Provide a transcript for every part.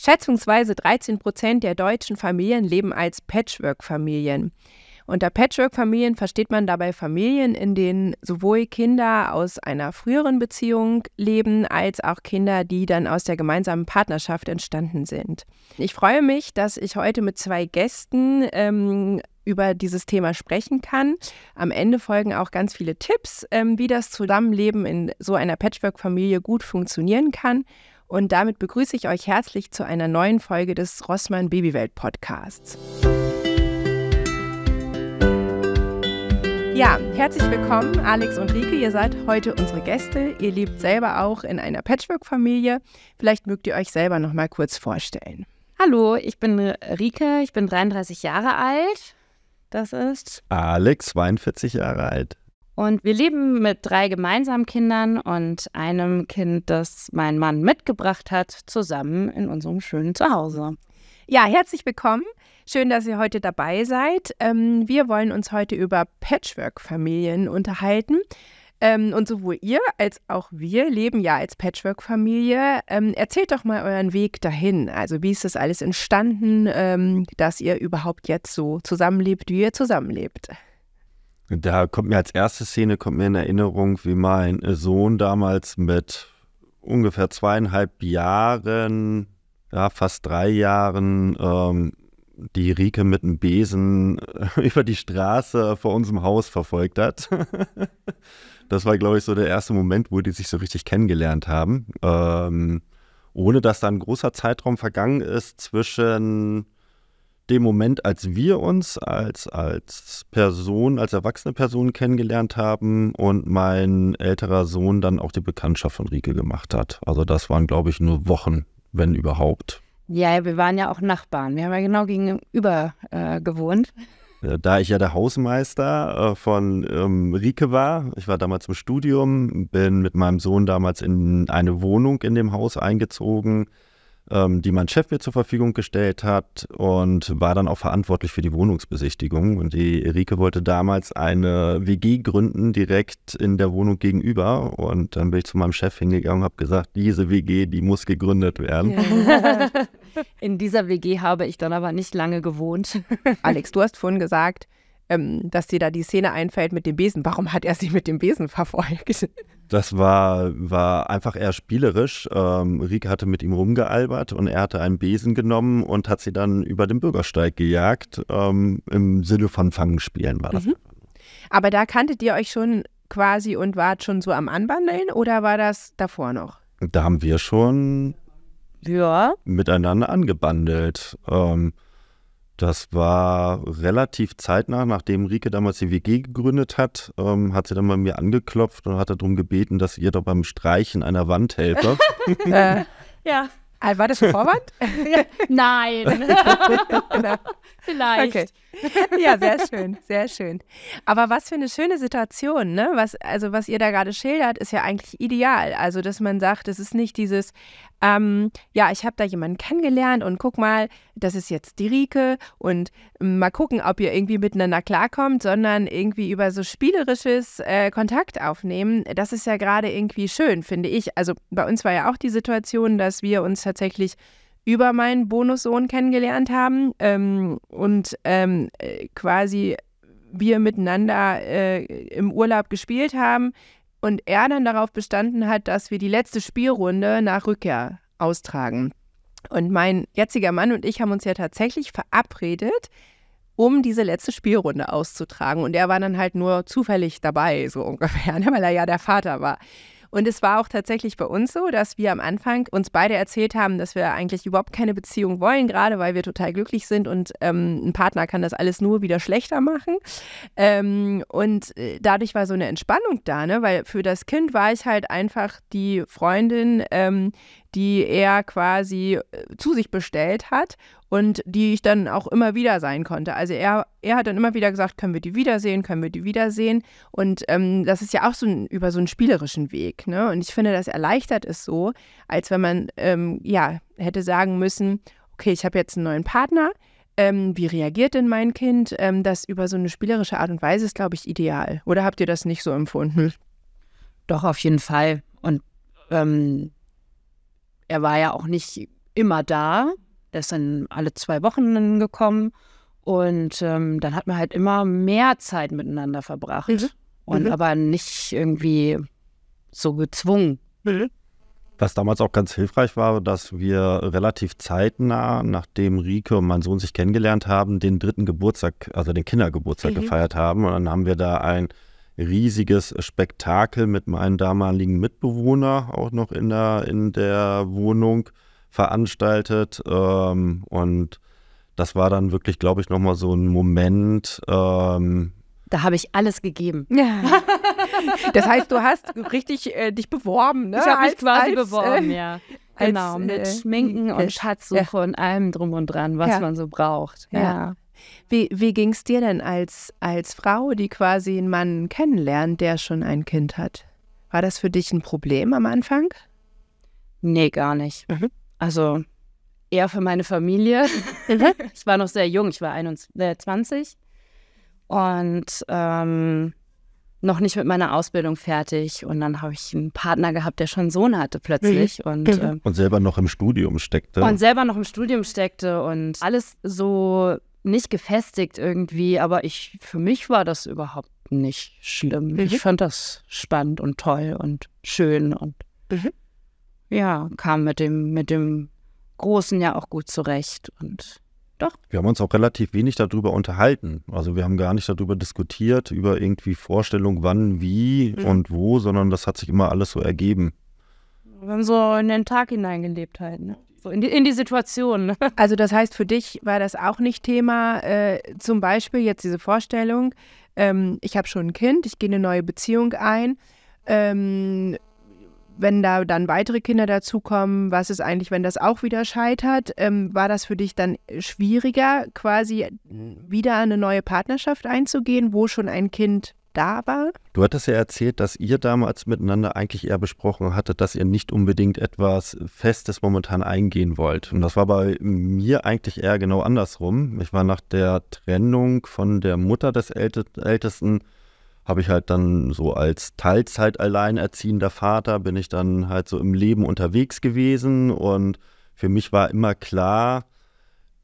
Schätzungsweise 13 Prozent der deutschen Familien leben als Patchwork-Familien. Unter Patchwork-Familien versteht man dabei Familien, in denen sowohl Kinder aus einer früheren Beziehung leben, als auch Kinder, die dann aus der gemeinsamen Partnerschaft entstanden sind. Ich freue mich, dass ich heute mit zwei Gästen ähm, über dieses Thema sprechen kann. Am Ende folgen auch ganz viele Tipps, ähm, wie das Zusammenleben in so einer Patchwork-Familie gut funktionieren kann. Und damit begrüße ich euch herzlich zu einer neuen Folge des Rossmann Babywelt Podcasts. Ja, herzlich willkommen, Alex und Rike. Ihr seid heute unsere Gäste. Ihr lebt selber auch in einer Patchwork-Familie. Vielleicht mögt ihr euch selber noch mal kurz vorstellen. Hallo, ich bin Rike, ich bin 33 Jahre alt. Das ist Alex, 42 Jahre alt. Und wir leben mit drei gemeinsamen Kindern und einem Kind, das mein Mann mitgebracht hat, zusammen in unserem schönen Zuhause. Ja, herzlich willkommen. Schön, dass ihr heute dabei seid. Ähm, wir wollen uns heute über Patchwork-Familien unterhalten. Ähm, und sowohl ihr als auch wir leben ja als Patchwork-Familie. Ähm, erzählt doch mal euren Weg dahin. Also wie ist das alles entstanden, ähm, dass ihr überhaupt jetzt so zusammenlebt, wie ihr zusammenlebt? Da kommt mir als erste Szene kommt mir in Erinnerung, wie mein Sohn damals mit ungefähr zweieinhalb Jahren, ja, fast drei Jahren, ähm, die Rike mit einem Besen äh, über die Straße vor unserem Haus verfolgt hat. das war, glaube ich, so der erste Moment, wo die sich so richtig kennengelernt haben. Ähm, ohne dass da ein großer Zeitraum vergangen ist zwischen dem Moment, als wir uns als, als Person, als erwachsene Person kennengelernt haben und mein älterer Sohn dann auch die Bekanntschaft von Rike gemacht hat. Also das waren, glaube ich, nur Wochen, wenn überhaupt. Ja, wir waren ja auch Nachbarn. Wir haben ja genau gegenüber äh, gewohnt. Äh, da ich ja der Hausmeister äh, von ähm, Rike war, ich war damals im Studium, bin mit meinem Sohn damals in eine Wohnung in dem Haus eingezogen ähm, die mein Chef mir zur Verfügung gestellt hat und war dann auch verantwortlich für die Wohnungsbesichtigung. Und die Erike wollte damals eine WG gründen, direkt in der Wohnung gegenüber. Und dann bin ich zu meinem Chef hingegangen und habe gesagt, diese WG, die muss gegründet werden. Ja. In dieser WG habe ich dann aber nicht lange gewohnt. Alex, du hast vorhin gesagt, ähm, dass dir da die Szene einfällt mit dem Besen. Warum hat er sie mit dem Besen verfolgt? Das war, war einfach eher spielerisch. Ähm, Rike hatte mit ihm rumgealbert und er hatte einen Besen genommen und hat sie dann über den Bürgersteig gejagt. Ähm, Im Sinne von Fangenspielen war das. Mhm. Aber da kanntet ihr euch schon quasi und wart schon so am Anbandeln oder war das davor noch? Da haben wir schon ja. miteinander angebandelt. Ähm, das war relativ zeitnah, nachdem Rike damals die WG gegründet hat, ähm, hat sie dann bei mir angeklopft und hat darum gebeten, dass ihr doch beim Streichen einer Wand helfe. äh, ja. Äh, war das ein Vorwand? nein. Genau. Vielleicht. Okay. Ja, sehr schön, sehr schön. Aber was für eine schöne Situation, ne? Was, also was ihr da gerade schildert, ist ja eigentlich ideal. Also, dass man sagt, es ist nicht dieses, ähm, ja, ich habe da jemanden kennengelernt und guck mal, das ist jetzt die Rike und mal gucken, ob ihr irgendwie miteinander klarkommt, sondern irgendwie über so spielerisches äh, Kontakt aufnehmen. Das ist ja gerade irgendwie schön, finde ich. Also bei uns war ja auch die Situation, dass wir uns tatsächlich über meinen Bonussohn kennengelernt haben ähm, und ähm, äh, quasi wir miteinander äh, im Urlaub gespielt haben, und er dann darauf bestanden hat, dass wir die letzte Spielrunde nach Rückkehr austragen. Und mein jetziger Mann und ich haben uns ja tatsächlich verabredet, um diese letzte Spielrunde auszutragen. Und er war dann halt nur zufällig dabei, so ungefähr, ne, weil er ja der Vater war. Und es war auch tatsächlich bei uns so, dass wir am Anfang uns beide erzählt haben, dass wir eigentlich überhaupt keine Beziehung wollen, gerade weil wir total glücklich sind und ähm, ein Partner kann das alles nur wieder schlechter machen. Ähm, und äh, dadurch war so eine Entspannung da, ne? weil für das Kind war ich halt einfach die Freundin, ähm, die er quasi äh, zu sich bestellt hat und die ich dann auch immer wieder sein konnte. Also er, er hat dann immer wieder gesagt, können wir die wiedersehen, können wir die wiedersehen. Und ähm, das ist ja auch so ein, über so einen spielerischen Weg. Ne? Und ich finde, das erleichtert es so, als wenn man ähm, ja hätte sagen müssen, okay, ich habe jetzt einen neuen Partner. Ähm, wie reagiert denn mein Kind? Ähm, das über so eine spielerische Art und Weise ist, glaube ich, ideal. Oder habt ihr das nicht so empfunden? Doch, auf jeden Fall. Und ähm, er war ja auch nicht immer da. Der ist dann alle zwei Wochen gekommen und ähm, dann hat man halt immer mehr Zeit miteinander verbracht. Mhm. Und mhm. aber nicht irgendwie so gezwungen. Mhm. Was damals auch ganz hilfreich war, dass wir relativ zeitnah, nachdem Rike und mein Sohn sich kennengelernt haben, den dritten Geburtstag, also den Kindergeburtstag mhm. gefeiert haben. Und dann haben wir da ein riesiges Spektakel mit meinem damaligen Mitbewohner auch noch in der, in der Wohnung veranstaltet. Ähm, und das war dann wirklich, glaube ich, nochmal so ein Moment. Ähm, da habe ich alles gegeben. Das heißt, du hast richtig äh, dich beworben, ne? Ich habe mich quasi als, beworben, äh, ja. Als, genau, mit äh, Schminken und Schatzsuche ja. und allem drum und dran, was ja. man so braucht. Ja. ja. Wie, wie ging es dir denn als, als Frau, die quasi einen Mann kennenlernt, der schon ein Kind hat? War das für dich ein Problem am Anfang? Nee, gar nicht. Mhm. Also eher für meine Familie. Mhm. ich war noch sehr jung, ich war 21 äh, und ähm, noch nicht mit meiner Ausbildung fertig. Und dann habe ich einen Partner gehabt, der schon einen Sohn hatte plötzlich. Mhm. Und, mhm. ähm, und selber noch im Studium steckte. Und selber noch im Studium steckte und alles so nicht gefestigt irgendwie, aber ich, für mich war das überhaupt nicht schlimm. Mhm. Ich fand das spannend und toll und schön und mhm ja, kam mit dem, mit dem Großen ja auch gut zurecht und doch. Wir haben uns auch relativ wenig darüber unterhalten. Also wir haben gar nicht darüber diskutiert, über irgendwie Vorstellung, wann, wie mhm. und wo, sondern das hat sich immer alles so ergeben. Wir haben so in den Tag hineingelebt halt, ne? So in die, in die Situation. Ne? Also das heißt, für dich war das auch nicht Thema, äh, zum Beispiel jetzt diese Vorstellung, ähm, ich habe schon ein Kind, ich gehe eine neue Beziehung ein. Ähm, wenn da dann weitere Kinder dazukommen, was ist eigentlich, wenn das auch wieder scheitert? Ähm, war das für dich dann schwieriger, quasi wieder eine neue Partnerschaft einzugehen, wo schon ein Kind da war? Du hattest ja erzählt, dass ihr damals miteinander eigentlich eher besprochen hattet, dass ihr nicht unbedingt etwas Festes momentan eingehen wollt. Und das war bei mir eigentlich eher genau andersrum. Ich war nach der Trennung von der Mutter des Ältesten habe ich halt dann so als Teilzeit alleinerziehender Vater bin ich dann halt so im Leben unterwegs gewesen und für mich war immer klar,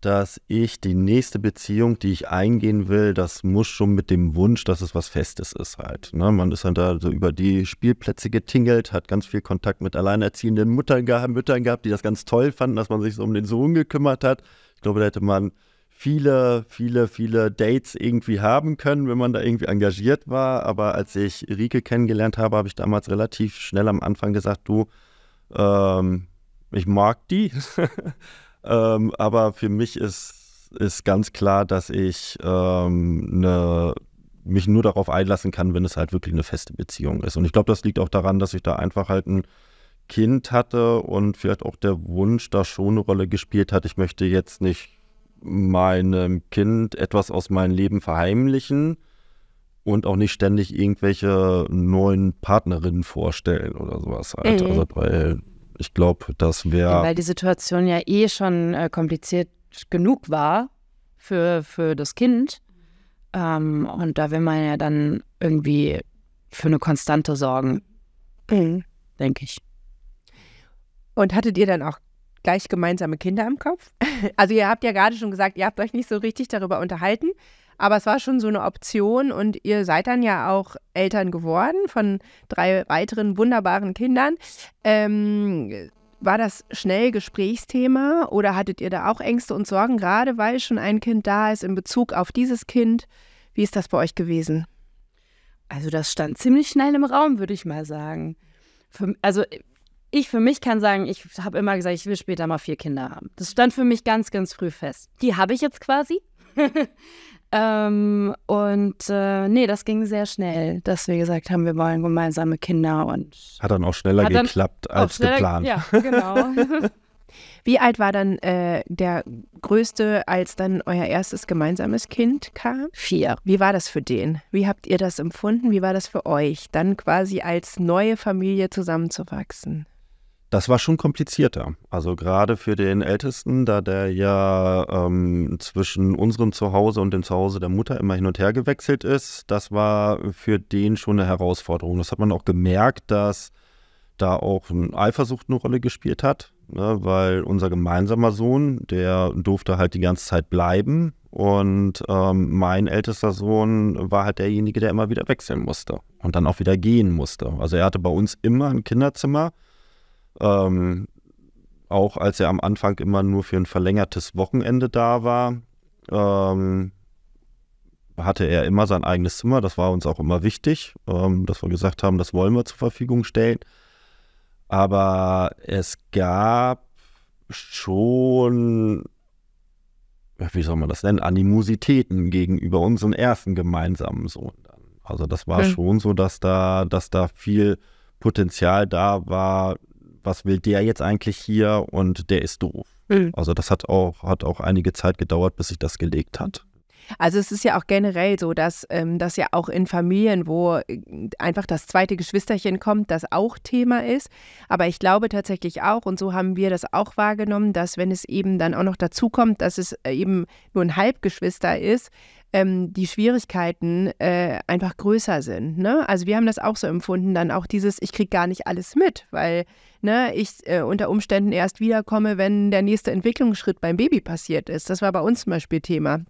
dass ich die nächste Beziehung, die ich eingehen will, das muss schon mit dem Wunsch, dass es was Festes ist halt. Ne? Man ist dann da so über die Spielplätze getingelt, hat ganz viel Kontakt mit alleinerziehenden Muttern, Müttern gehabt, die das ganz toll fanden, dass man sich so um den Sohn gekümmert hat. Ich glaube, da hätte man viele, viele, viele Dates irgendwie haben können, wenn man da irgendwie engagiert war. Aber als ich Rike kennengelernt habe, habe ich damals relativ schnell am Anfang gesagt, du, ähm, ich mag die. ähm, aber für mich ist, ist ganz klar, dass ich ähm, ne, mich nur darauf einlassen kann, wenn es halt wirklich eine feste Beziehung ist. Und ich glaube, das liegt auch daran, dass ich da einfach halt ein Kind hatte und vielleicht auch der Wunsch da schon eine Rolle gespielt hat. Ich möchte jetzt nicht meinem Kind etwas aus meinem Leben verheimlichen und auch nicht ständig irgendwelche neuen Partnerinnen vorstellen oder sowas halt. Mhm. Also, weil ich glaube, das wäre. weil die Situation ja eh schon äh, kompliziert genug war für, für das Kind. Ähm, und da will man ja dann irgendwie für eine Konstante sorgen, mhm. denke ich. Und hattet ihr dann auch gleich gemeinsame Kinder im Kopf? Also ihr habt ja gerade schon gesagt, ihr habt euch nicht so richtig darüber unterhalten, aber es war schon so eine Option und ihr seid dann ja auch Eltern geworden von drei weiteren wunderbaren Kindern. Ähm, war das schnell Gesprächsthema oder hattet ihr da auch Ängste und Sorgen, gerade weil schon ein Kind da ist in Bezug auf dieses Kind? Wie ist das bei euch gewesen? Also das stand ziemlich schnell im Raum, würde ich mal sagen. Für, also äh, ich für mich kann sagen, ich habe immer gesagt, ich will später mal vier Kinder haben. Das stand für mich ganz, ganz früh fest. Die habe ich jetzt quasi. ähm, und äh, nee, das ging sehr schnell, dass wir gesagt haben, wir wollen gemeinsame Kinder und hat dann auch schneller dann geklappt als schneller, geplant. Ja, genau. Wie alt war dann äh, der Größte, als dann euer erstes gemeinsames Kind kam? Vier. Wie war das für den? Wie habt ihr das empfunden? Wie war das für euch, dann quasi als neue Familie zusammenzuwachsen? Das war schon komplizierter. Also gerade für den Ältesten, da der ja ähm, zwischen unserem Zuhause und dem Zuhause der Mutter immer hin und her gewechselt ist, das war für den schon eine Herausforderung. Das hat man auch gemerkt, dass da auch Eifersucht eine Rolle gespielt hat, ne? weil unser gemeinsamer Sohn, der durfte halt die ganze Zeit bleiben und ähm, mein ältester Sohn war halt derjenige, der immer wieder wechseln musste und dann auch wieder gehen musste. Also er hatte bei uns immer ein Kinderzimmer ähm, auch als er am Anfang immer nur für ein verlängertes Wochenende da war, ähm, hatte er immer sein eigenes Zimmer. Das war uns auch immer wichtig, ähm, dass wir gesagt haben, das wollen wir zur Verfügung stellen. Aber es gab schon, wie soll man das nennen, Animositäten gegenüber unserem ersten gemeinsamen Sohn. Also das war okay. Hm. schon so, dass da, dass da viel Potenzial da war, was will der jetzt eigentlich hier und der ist doof. Mhm. Also das hat auch, hat auch einige Zeit gedauert, bis sich das gelegt hat. Also es ist ja auch generell so, dass ähm, das ja auch in Familien, wo äh, einfach das zweite Geschwisterchen kommt, das auch Thema ist. Aber ich glaube tatsächlich auch, und so haben wir das auch wahrgenommen, dass wenn es eben dann auch noch dazu kommt, dass es äh, eben nur ein Halbgeschwister ist, ähm, die Schwierigkeiten äh, einfach größer sind. Ne? Also wir haben das auch so empfunden, dann auch dieses, ich kriege gar nicht alles mit, weil ne, ich äh, unter Umständen erst wiederkomme, wenn der nächste Entwicklungsschritt beim Baby passiert ist. Das war bei uns zum Beispiel Thema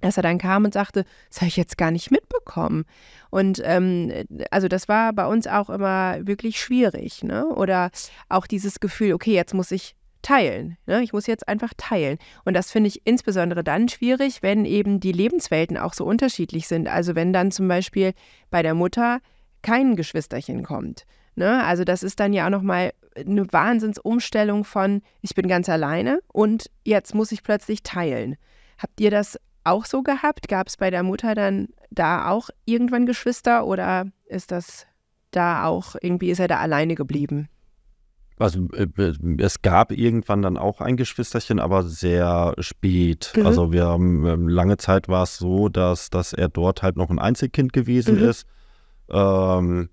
dass er dann kam und sagte, das habe ich jetzt gar nicht mitbekommen. Und ähm, also das war bei uns auch immer wirklich schwierig. Ne? Oder auch dieses Gefühl, okay, jetzt muss ich teilen. Ne? Ich muss jetzt einfach teilen. Und das finde ich insbesondere dann schwierig, wenn eben die Lebenswelten auch so unterschiedlich sind. Also wenn dann zum Beispiel bei der Mutter kein Geschwisterchen kommt. Ne? Also das ist dann ja auch nochmal eine Wahnsinnsumstellung von, ich bin ganz alleine und jetzt muss ich plötzlich teilen. Habt ihr das auch so gehabt? Gab es bei der Mutter dann da auch irgendwann Geschwister oder ist das da auch irgendwie, ist er da alleine geblieben? Also äh, äh, es gab irgendwann dann auch ein Geschwisterchen, aber sehr spät. Mhm. Also wir haben ähm, lange Zeit war es so, dass, dass er dort halt noch ein Einzelkind gewesen mhm. ist. Ähm,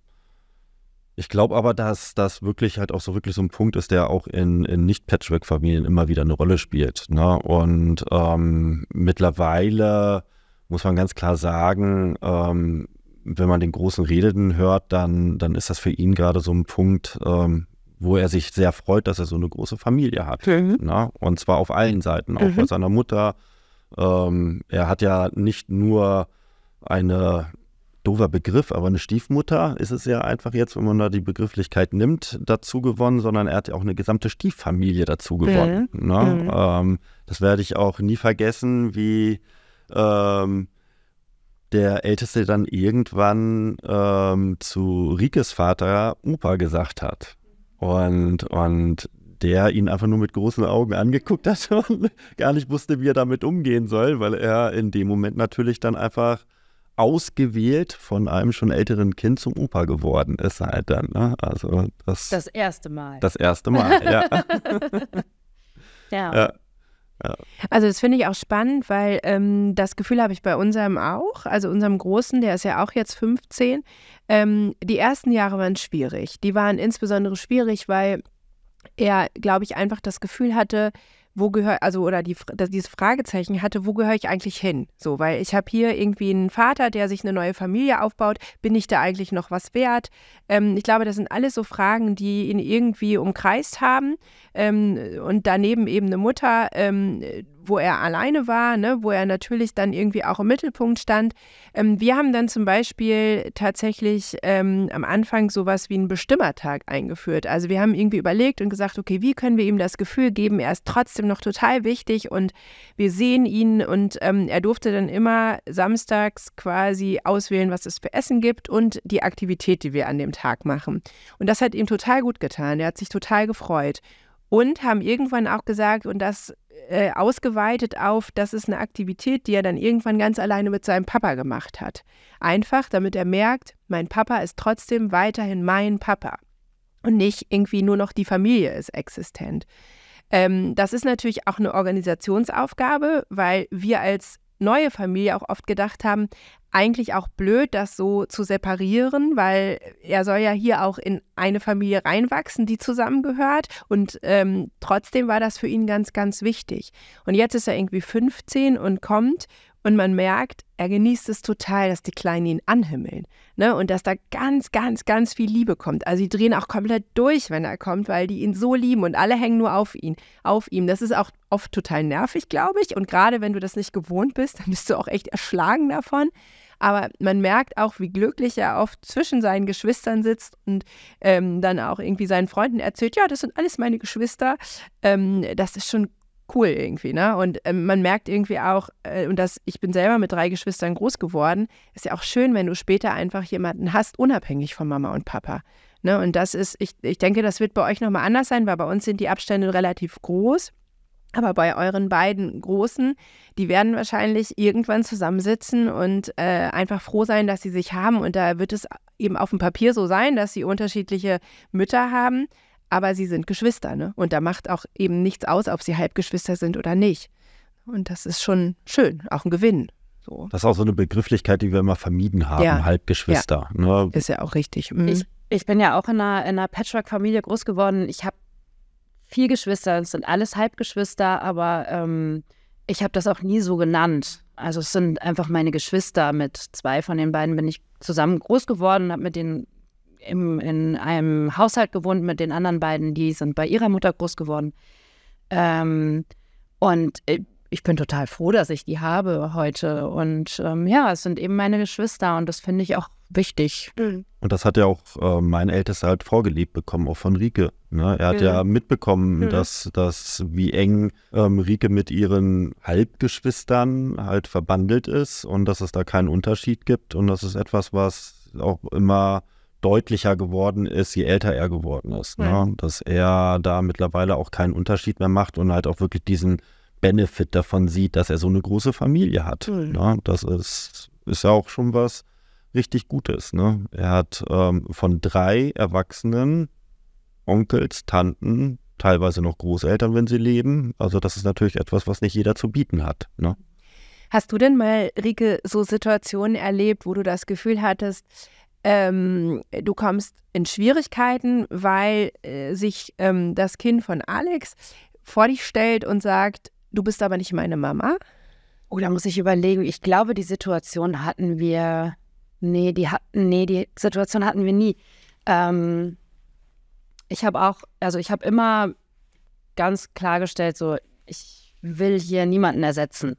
ich glaube aber, dass das wirklich halt auch so wirklich so ein Punkt ist, der auch in, in Nicht-Patchwork-Familien immer wieder eine Rolle spielt. Ne? Und ähm, mittlerweile muss man ganz klar sagen, ähm, wenn man den großen Redenden hört, dann, dann ist das für ihn gerade so ein Punkt, ähm, wo er sich sehr freut, dass er so eine große Familie hat. Mhm. Ne? Und zwar auf allen Seiten, auch mhm. bei seiner Mutter. Ähm, er hat ja nicht nur eine doofer Begriff, aber eine Stiefmutter ist es ja einfach jetzt, wenn man da die Begrifflichkeit nimmt, dazu gewonnen, sondern er hat ja auch eine gesamte Stieffamilie dazu gewonnen. Mhm. Ne? Mhm. Ähm, das werde ich auch nie vergessen, wie ähm, der Älteste dann irgendwann ähm, zu Rikes Vater Opa gesagt hat. Und, und der ihn einfach nur mit großen Augen angeguckt hat und gar nicht wusste, wie er damit umgehen soll, weil er in dem Moment natürlich dann einfach ausgewählt von einem schon älteren Kind zum Opa geworden ist halt dann. Ne? Also das, das erste Mal. Das erste Mal, ja. ja. ja. Ja. Also das finde ich auch spannend, weil ähm, das Gefühl habe ich bei unserem auch, also unserem Großen, der ist ja auch jetzt 15. Ähm, die ersten Jahre waren schwierig. Die waren insbesondere schwierig, weil er, glaube ich, einfach das Gefühl hatte, wo gehöre, also oder die, das, dieses Fragezeichen hatte, wo gehöre ich eigentlich hin? So, weil ich habe hier irgendwie einen Vater, der sich eine neue Familie aufbaut, bin ich da eigentlich noch was wert? Ähm, ich glaube, das sind alles so Fragen, die ihn irgendwie umkreist haben ähm, und daneben eben eine Mutter, ähm, wo er alleine war, ne, wo er natürlich dann irgendwie auch im Mittelpunkt stand. Ähm, wir haben dann zum Beispiel tatsächlich ähm, am Anfang sowas wie einen Bestimmertag eingeführt. Also wir haben irgendwie überlegt und gesagt, okay, wie können wir ihm das Gefühl geben, er ist trotzdem noch total wichtig und wir sehen ihn und ähm, er durfte dann immer samstags quasi auswählen, was es für Essen gibt und die Aktivität, die wir an dem Tag machen. Und das hat ihm total gut getan. Er hat sich total gefreut und haben irgendwann auch gesagt, und das äh, ausgeweitet auf, das ist eine Aktivität, die er dann irgendwann ganz alleine mit seinem Papa gemacht hat. Einfach, damit er merkt, mein Papa ist trotzdem weiterhin mein Papa und nicht irgendwie nur noch die Familie ist existent. Ähm, das ist natürlich auch eine Organisationsaufgabe, weil wir als neue Familie auch oft gedacht haben, eigentlich auch blöd, das so zu separieren, weil er soll ja hier auch in eine Familie reinwachsen, die zusammengehört. Und ähm, trotzdem war das für ihn ganz, ganz wichtig. Und jetzt ist er irgendwie 15 und kommt und man merkt, er genießt es total, dass die Kleinen ihn anhimmeln. Ne? Und dass da ganz, ganz, ganz viel Liebe kommt. Also die drehen auch komplett durch, wenn er kommt, weil die ihn so lieben und alle hängen nur auf ihn, auf ihm. Das ist auch oft total nervig, glaube ich. Und gerade wenn du das nicht gewohnt bist, dann bist du auch echt erschlagen davon. Aber man merkt auch, wie glücklich er oft zwischen seinen Geschwistern sitzt und ähm, dann auch irgendwie seinen Freunden erzählt, ja, das sind alles meine Geschwister. Ähm, das ist schon cool irgendwie, ne? Und äh, man merkt irgendwie auch, äh, und das, ich bin selber mit drei Geschwistern groß geworden, ist ja auch schön, wenn du später einfach jemanden hast, unabhängig von Mama und Papa. Ne? Und das ist, ich, ich denke, das wird bei euch nochmal anders sein, weil bei uns sind die Abstände relativ groß. Aber bei euren beiden Großen, die werden wahrscheinlich irgendwann zusammensitzen und äh, einfach froh sein, dass sie sich haben. Und da wird es eben auf dem Papier so sein, dass sie unterschiedliche Mütter haben aber sie sind Geschwister, ne? Und da macht auch eben nichts aus, ob sie Halbgeschwister sind oder nicht. Und das ist schon schön, auch ein Gewinn. So. Das ist auch so eine Begrifflichkeit, die wir immer vermieden haben, ja. Halbgeschwister. Ja. Ne? Ist ja auch richtig. Mhm. Ich, ich, bin ja auch in einer, in einer Patchwork-Familie groß geworden. Ich habe vier Geschwister, es sind alles Halbgeschwister, aber ähm, ich habe das auch nie so genannt. Also es sind einfach meine Geschwister. Mit zwei von den beiden bin ich zusammen groß geworden, habe mit denen im, in einem Haushalt gewohnt mit den anderen beiden, die sind bei ihrer Mutter groß geworden. Ähm, und äh, ich bin total froh, dass ich die habe heute. Und ähm, ja, es sind eben meine Geschwister und das finde ich auch wichtig. Mhm. Und das hat ja auch äh, mein Ältester halt vorgelebt bekommen, auch von Rike. Ne? Er hat mhm. ja mitbekommen, mhm. dass, dass wie eng ähm, Rike mit ihren Halbgeschwistern halt verbandelt ist und dass es da keinen Unterschied gibt. Und das ist etwas, was auch immer deutlicher geworden ist, je älter er geworden ist. Ne? Hm. Dass er da mittlerweile auch keinen Unterschied mehr macht und halt auch wirklich diesen Benefit davon sieht, dass er so eine große Familie hat. Mhm. Ne? Das ist, ist ja auch schon was richtig Gutes. Ne? Er hat ähm, von drei Erwachsenen, Onkels, Tanten, teilweise noch Großeltern, wenn sie leben. Also das ist natürlich etwas, was nicht jeder zu bieten hat. Ne? Hast du denn mal, Rike, so Situationen erlebt, wo du das Gefühl hattest, ähm, du kommst in Schwierigkeiten, weil äh, sich ähm, das Kind von Alex vor dich stellt und sagt, du bist aber nicht meine Mama. Oh, da muss ich überlegen. Ich glaube, die Situation hatten wir. Nee, die hatten, nee, die Situation hatten wir nie. Ähm, ich habe auch, also ich habe immer ganz klargestellt, so, ich will hier niemanden ersetzen.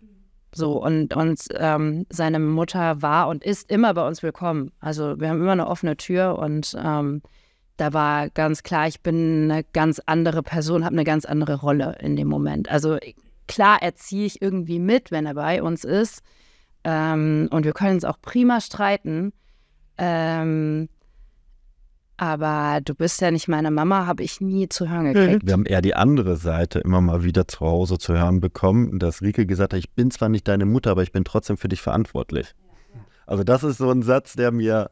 So, und, und ähm, seine Mutter war und ist immer bei uns willkommen. Also wir haben immer eine offene Tür und ähm, da war ganz klar, ich bin eine ganz andere Person, habe eine ganz andere Rolle in dem Moment. Also klar erziehe ich irgendwie mit, wenn er bei uns ist. Ähm, und wir können uns auch prima streiten. Ähm, aber du bist ja nicht meine Mama, habe ich nie zu hören mhm. gekriegt. Wir haben eher die andere Seite immer mal wieder zu Hause zu hören bekommen, dass Rieke gesagt hat, ich bin zwar nicht deine Mutter, aber ich bin trotzdem für dich verantwortlich. Also das ist so ein Satz, der mir,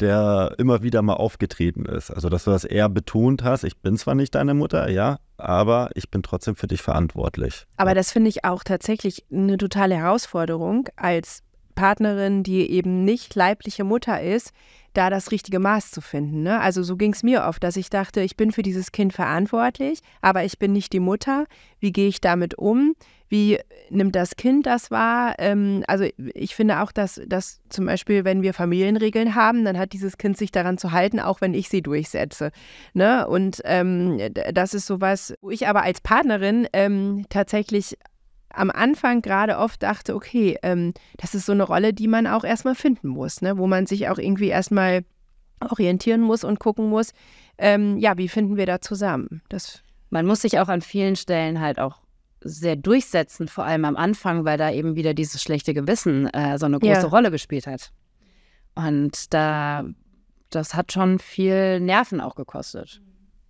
der immer wieder mal aufgetreten ist. Also dass du das eher betont hast, ich bin zwar nicht deine Mutter, ja, aber ich bin trotzdem für dich verantwortlich. Aber das finde ich auch tatsächlich eine totale Herausforderung als Partnerin, die eben nicht leibliche Mutter ist, da das richtige Maß zu finden. Ne? Also so ging es mir oft, dass ich dachte, ich bin für dieses Kind verantwortlich, aber ich bin nicht die Mutter. Wie gehe ich damit um? Wie nimmt das Kind das wahr? Ähm, also ich finde auch, dass, dass zum Beispiel, wenn wir Familienregeln haben, dann hat dieses Kind sich daran zu halten, auch wenn ich sie durchsetze. Ne? Und ähm, das ist sowas, wo ich aber als Partnerin ähm, tatsächlich am Anfang gerade oft dachte, okay, ähm, das ist so eine Rolle, die man auch erstmal finden muss, ne? wo man sich auch irgendwie erstmal orientieren muss und gucken muss, ähm, ja, wie finden wir da zusammen? Das man muss sich auch an vielen Stellen halt auch sehr durchsetzen, vor allem am Anfang, weil da eben wieder dieses schlechte Gewissen äh, so eine große ja. Rolle gespielt hat. Und da, das hat schon viel Nerven auch gekostet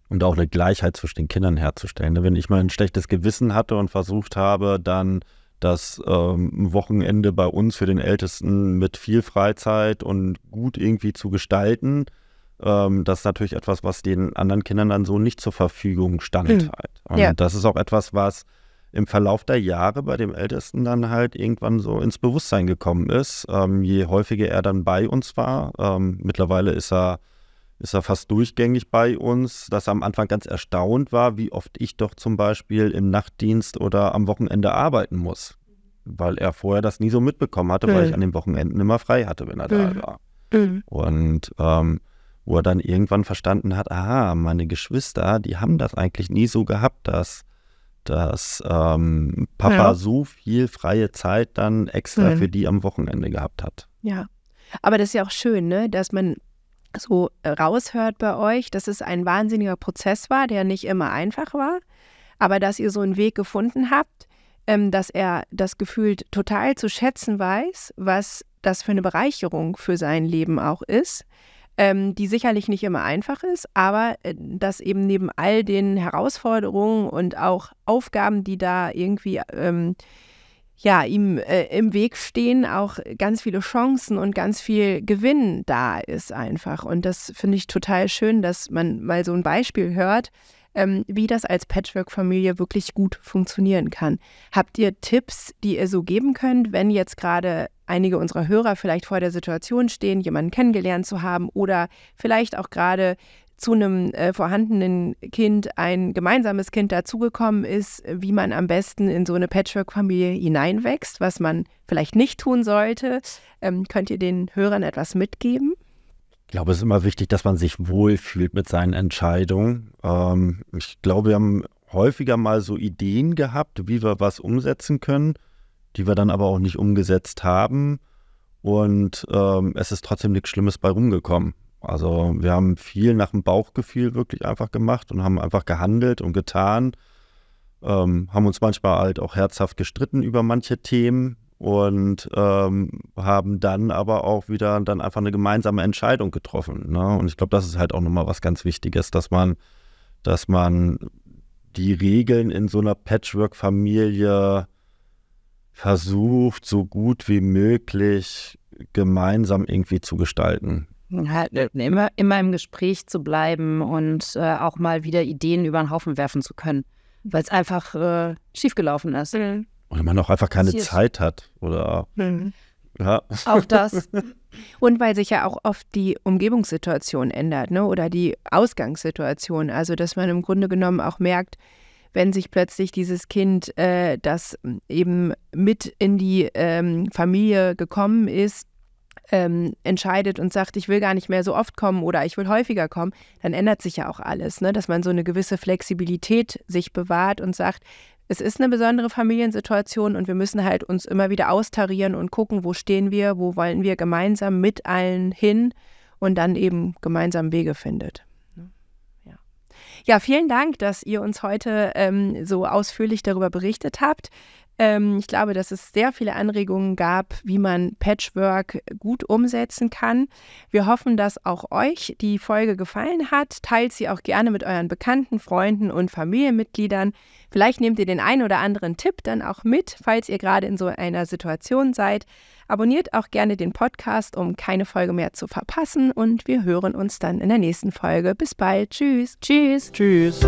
und auch eine Gleichheit zwischen den Kindern herzustellen. Wenn ich mal ein schlechtes Gewissen hatte und versucht habe, dann das ähm, Wochenende bei uns für den Ältesten mit viel Freizeit und gut irgendwie zu gestalten, ähm, das ist natürlich etwas, was den anderen Kindern dann so nicht zur Verfügung stand. Mhm. Halt. Und ja. das ist auch etwas, was im Verlauf der Jahre bei dem Ältesten dann halt irgendwann so ins Bewusstsein gekommen ist. Ähm, je häufiger er dann bei uns war, ähm, mittlerweile ist er ist er fast durchgängig bei uns, dass er am Anfang ganz erstaunt war, wie oft ich doch zum Beispiel im Nachtdienst oder am Wochenende arbeiten muss, weil er vorher das nie so mitbekommen hatte, mhm. weil ich an den Wochenenden immer frei hatte, wenn er mhm. da war. Und ähm, wo er dann irgendwann verstanden hat, aha, meine Geschwister, die haben das eigentlich nie so gehabt, dass, dass ähm, Papa ja. so viel freie Zeit dann extra für die am Wochenende gehabt hat. Ja, aber das ist ja auch schön, ne? dass man so äh, raushört bei euch, dass es ein wahnsinniger Prozess war, der nicht immer einfach war, aber dass ihr so einen Weg gefunden habt, ähm, dass er das gefühlt total zu schätzen weiß, was das für eine Bereicherung für sein Leben auch ist, ähm, die sicherlich nicht immer einfach ist, aber äh, dass eben neben all den Herausforderungen und auch Aufgaben, die da irgendwie ähm, ja, ihm äh, im Weg stehen, auch ganz viele Chancen und ganz viel Gewinn da ist einfach. Und das finde ich total schön, dass man mal so ein Beispiel hört, ähm, wie das als Patchwork-Familie wirklich gut funktionieren kann. Habt ihr Tipps, die ihr so geben könnt, wenn jetzt gerade einige unserer Hörer vielleicht vor der Situation stehen, jemanden kennengelernt zu haben oder vielleicht auch gerade zu einem äh, vorhandenen Kind ein gemeinsames Kind dazugekommen ist, wie man am besten in so eine Patchwork-Familie hineinwächst, was man vielleicht nicht tun sollte. Ähm, könnt ihr den Hörern etwas mitgeben? Ich glaube, es ist immer wichtig, dass man sich wohlfühlt mit seinen Entscheidungen. Ähm, ich glaube, wir haben häufiger mal so Ideen gehabt, wie wir was umsetzen können, die wir dann aber auch nicht umgesetzt haben. Und ähm, es ist trotzdem nichts Schlimmes bei rumgekommen. Also wir haben viel nach dem Bauchgefühl wirklich einfach gemacht und haben einfach gehandelt und getan. Ähm, haben uns manchmal halt auch herzhaft gestritten über manche Themen und ähm, haben dann aber auch wieder dann einfach eine gemeinsame Entscheidung getroffen. Ne? Und ich glaube, das ist halt auch nochmal was ganz Wichtiges, dass man, dass man die Regeln in so einer Patchwork-Familie versucht, so gut wie möglich gemeinsam irgendwie zu gestalten halt immer, immer im Gespräch zu bleiben und äh, auch mal wieder Ideen über den Haufen werfen zu können, mhm. weil es einfach äh, schiefgelaufen ist. Mhm. Oder man auch einfach keine Zeit hat oder mhm. ja. auch das. Und weil sich ja auch oft die Umgebungssituation ändert, ne? Oder die Ausgangssituation. Also dass man im Grunde genommen auch merkt, wenn sich plötzlich dieses Kind, äh, das eben mit in die ähm, Familie gekommen ist, ähm, entscheidet und sagt, ich will gar nicht mehr so oft kommen oder ich will häufiger kommen, dann ändert sich ja auch alles, ne? dass man so eine gewisse Flexibilität sich bewahrt und sagt, es ist eine besondere Familiensituation und wir müssen halt uns immer wieder austarieren und gucken, wo stehen wir, wo wollen wir gemeinsam mit allen hin und dann eben gemeinsam Wege findet. Ne? Ja, vielen Dank, dass ihr uns heute ähm, so ausführlich darüber berichtet habt. Ähm, ich glaube, dass es sehr viele Anregungen gab, wie man Patchwork gut umsetzen kann. Wir hoffen, dass auch euch die Folge gefallen hat. Teilt sie auch gerne mit euren Bekannten, Freunden und Familienmitgliedern. Vielleicht nehmt ihr den einen oder anderen Tipp dann auch mit, falls ihr gerade in so einer Situation seid. Abonniert auch gerne den Podcast, um keine Folge mehr zu verpassen. Und wir hören uns dann in der nächsten Folge. Bis bald. Tschüss. Tschüss. Tschüss.